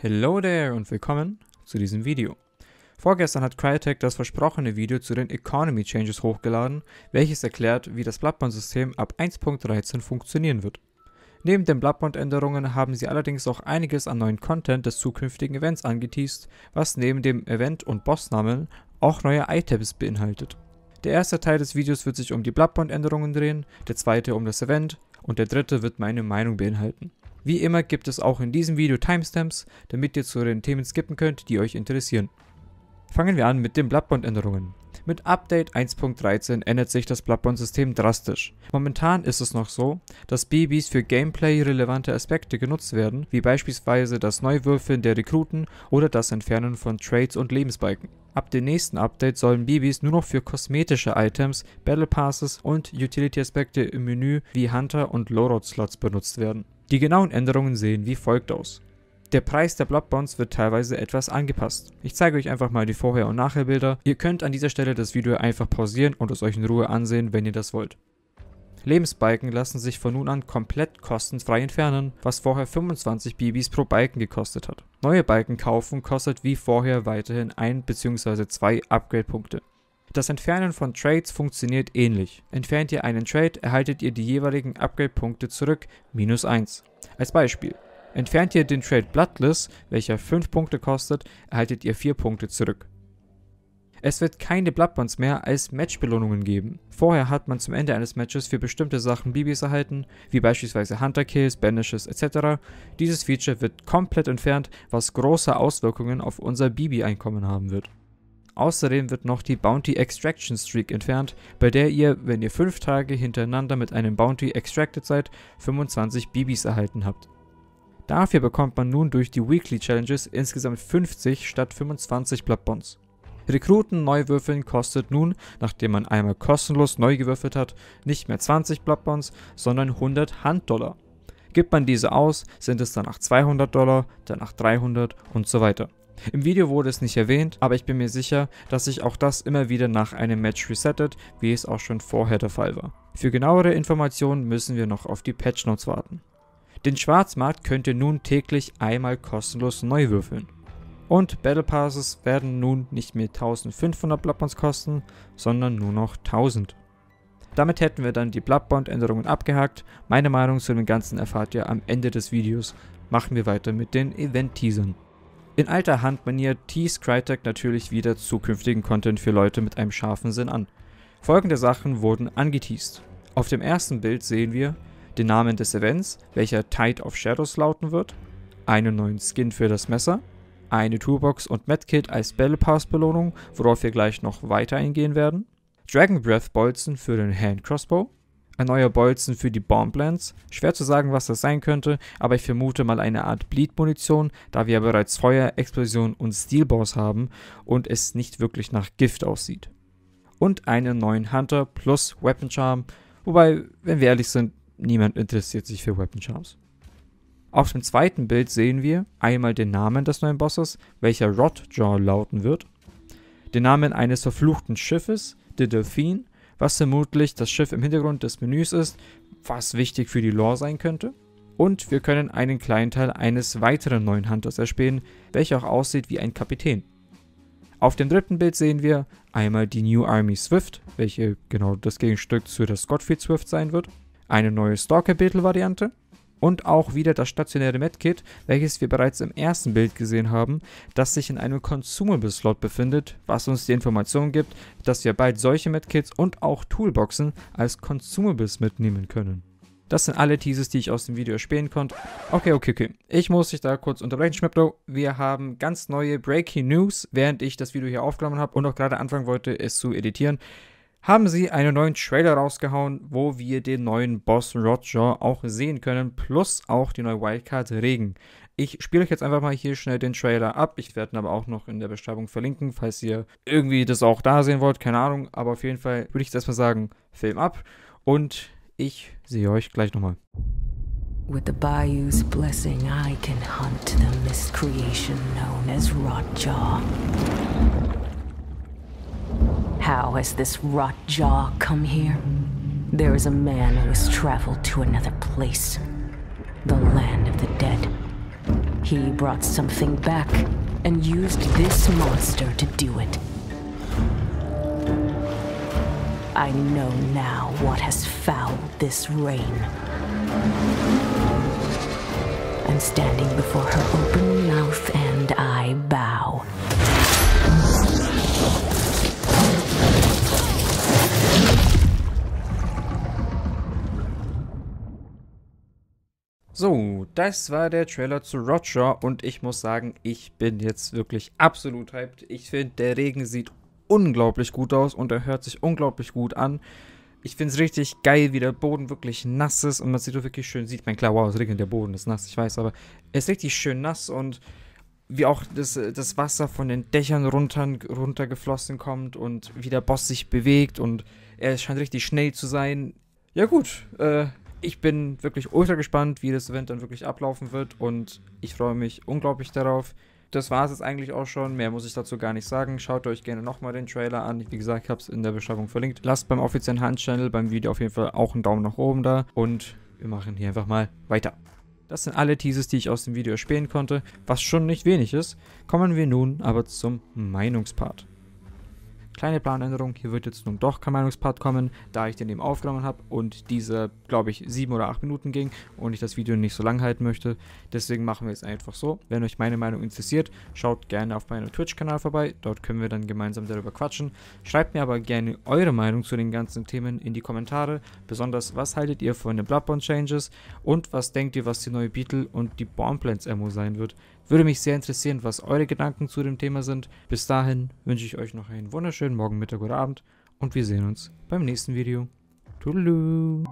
Hello there und willkommen zu diesem Video. Vorgestern hat Crytek das versprochene Video zu den Economy Changes hochgeladen, welches erklärt, wie das bloodbond system ab 1.13 funktionieren wird. Neben den bloodbond änderungen haben sie allerdings auch einiges an neuen Content des zukünftigen Events angeteased, was neben dem Event- und Bossnamen auch neue Items beinhaltet. Der erste Teil des Videos wird sich um die bloodbond änderungen drehen, der zweite um das Event und der dritte wird meine Meinung beinhalten. Wie immer gibt es auch in diesem Video Timestamps, damit ihr zu den Themen skippen könnt, die euch interessieren. Fangen wir an mit den Bloodbond-Änderungen. Mit Update 1.13 ändert sich das Bloodbond-System drastisch. Momentan ist es noch so, dass Babys für Gameplay-relevante Aspekte genutzt werden, wie beispielsweise das Neuwürfeln der Rekruten oder das Entfernen von Trades und Lebensbalken. Ab dem nächsten Update sollen Babys nur noch für kosmetische Items, Battle Passes und Utility-Aspekte im Menü wie Hunter und lowroad slots benutzt werden. Die genauen Änderungen sehen wie folgt aus. Der Preis der Blood wird teilweise etwas angepasst. Ich zeige euch einfach mal die Vorher- und Nachher-Bilder. Ihr könnt an dieser Stelle das Video einfach pausieren und es euch in Ruhe ansehen, wenn ihr das wollt. Lebensbalken lassen sich von nun an komplett kostenfrei entfernen, was vorher 25 BBs pro Balken gekostet hat. Neue Balken kaufen kostet wie vorher weiterhin ein bzw. zwei Upgrade-Punkte. Das Entfernen von Trades funktioniert ähnlich. Entfernt ihr einen Trade, erhaltet ihr die jeweiligen Upgrade-Punkte zurück, minus 1. Als Beispiel. Entfernt ihr den Trade Bloodless, welcher 5 Punkte kostet, erhaltet ihr 4 Punkte zurück. Es wird keine Bloodbonds mehr als Matchbelohnungen geben. Vorher hat man zum Ende eines Matches für bestimmte Sachen Bibis erhalten, wie beispielsweise Hunter Kills, Banishes etc. Dieses Feature wird komplett entfernt, was große Auswirkungen auf unser bibi einkommen haben wird. Außerdem wird noch die Bounty Extraction Streak entfernt, bei der ihr, wenn ihr 5 Tage hintereinander mit einem Bounty extracted seid, 25 Bibis erhalten habt. Dafür bekommt man nun durch die Weekly Challenges insgesamt 50 statt 25 Blood Bonds. Rekruten neu würfeln kostet nun, nachdem man einmal kostenlos neu gewürfelt hat, nicht mehr 20 Blood Bonds, sondern 100 Handdollar. Gibt man diese aus, sind es danach 200 Dollar, danach 300 und so weiter. Im Video wurde es nicht erwähnt, aber ich bin mir sicher, dass sich auch das immer wieder nach einem Match resettet, wie es auch schon vorher der Fall war. Für genauere Informationen müssen wir noch auf die Patch Notes warten. Den Schwarzmarkt könnt ihr nun täglich einmal kostenlos neu würfeln. Und Battle Passes werden nun nicht mehr 1500 Bloodbonds kosten, sondern nur noch 1000. Damit hätten wir dann die Bloodbond-Änderungen abgehakt. Meine Meinung zu dem Ganzen erfahrt ihr am Ende des Videos. Machen wir weiter mit den Event-Teasern. In alter Handmanier teast Crytek natürlich wieder zukünftigen Content für Leute mit einem scharfen Sinn an. Folgende Sachen wurden angeteased. Auf dem ersten Bild sehen wir den Namen des Events, welcher Tide of Shadows lauten wird, einen neuen Skin für das Messer, eine Toolbox und Medkit als Battle Pass Belohnung, worauf wir gleich noch weiter eingehen werden, Dragon Breath Bolzen für den Hand Crossbow, ein neuer Bolzen für die Bomblands. Schwer zu sagen, was das sein könnte, aber ich vermute mal eine Art Bleed-Munition, da wir ja bereits Feuer, Explosion und Steel Boss haben und es nicht wirklich nach Gift aussieht. Und einen neuen Hunter plus Weapon Charm, wobei, wenn wir ehrlich sind, niemand interessiert sich für Weapon Charms. Auf dem zweiten Bild sehen wir einmal den Namen des neuen Bosses, welcher Rodjaw lauten wird, den Namen eines verfluchten Schiffes, The Delphine, was vermutlich das Schiff im Hintergrund des Menüs ist, was wichtig für die Lore sein könnte. Und wir können einen kleinen Teil eines weiteren neuen Hunters erspähen, welcher auch aussieht wie ein Kapitän. Auf dem dritten Bild sehen wir einmal die New Army Swift, welche genau das Gegenstück zu der Scottfield Swift sein wird, eine neue Stalker-Beetle-Variante, und auch wieder das stationäre Medkit, welches wir bereits im ersten Bild gesehen haben, das sich in einem Consumable-Slot befindet, was uns die Information gibt, dass wir bald solche Medkits und auch Toolboxen als Consumables mitnehmen können. Das sind alle Teases, die ich aus dem Video erspähen konnte. Okay, okay, okay. Ich muss dich da kurz unterbrechen, Schmeppdo. Wir haben ganz neue Breaking News, während ich das Video hier aufgenommen habe und auch gerade anfangen wollte, es zu editieren haben sie einen neuen Trailer rausgehauen, wo wir den neuen Boss Roger auch sehen können, plus auch die neue Wildcard Regen. Ich spiele euch jetzt einfach mal hier schnell den Trailer ab. Ich werde ihn aber auch noch in der Beschreibung verlinken, falls ihr irgendwie das auch da sehen wollt. Keine Ahnung, aber auf jeden Fall würde ich jetzt erstmal sagen, Film ab und ich sehe euch gleich nochmal. With the bayou's blessing, I can hunt the miscreation known as Rotjaw. How has this rot jaw come here? There is a man who has traveled to another place, the land of the dead. He brought something back and used this monster to do it. I know now what has fouled this reign. I'm standing before her open das war der Trailer zu Roger und ich muss sagen, ich bin jetzt wirklich absolut hyped. Ich finde, der Regen sieht unglaublich gut aus und er hört sich unglaublich gut an. Ich finde es richtig geil, wie der Boden wirklich nass ist und man sieht wirklich schön, sieht man klar, wow, es regnet, der Boden ist nass, ich weiß, aber es ist richtig schön nass und wie auch das, das Wasser von den Dächern runter, runtergeflossen kommt und wie der Boss sich bewegt und er scheint richtig schnell zu sein. Ja gut, äh, ich bin wirklich ultra gespannt, wie das Event dann wirklich ablaufen wird und ich freue mich unglaublich darauf. Das war es jetzt eigentlich auch schon. Mehr muss ich dazu gar nicht sagen. Schaut euch gerne nochmal den Trailer an. Wie gesagt, ich habe es in der Beschreibung verlinkt. Lasst beim offiziellen Hand-Channel beim Video auf jeden Fall auch einen Daumen nach oben da. Und wir machen hier einfach mal weiter. Das sind alle Teases, die ich aus dem Video erspähen konnte, was schon nicht wenig ist. Kommen wir nun aber zum Meinungspart. Kleine Planänderung, hier wird jetzt nun doch kein Meinungspart kommen, da ich den eben aufgenommen habe und diese, glaube ich, sieben oder acht Minuten ging und ich das Video nicht so lang halten möchte. Deswegen machen wir es einfach so. Wenn euch meine Meinung interessiert, schaut gerne auf meinem Twitch-Kanal vorbei, dort können wir dann gemeinsam darüber quatschen. Schreibt mir aber gerne eure Meinung zu den ganzen Themen in die Kommentare, besonders was haltet ihr von den Bloodborne-Changes und was denkt ihr, was die neue Beetle und die Bornplants-Ammo sein wird. Würde mich sehr interessieren, was eure Gedanken zu dem Thema sind. Bis dahin wünsche ich euch noch einen wunderschönen schönen Morgen, Mittag oder Abend und wir sehen uns beim nächsten Video. Toodaloo!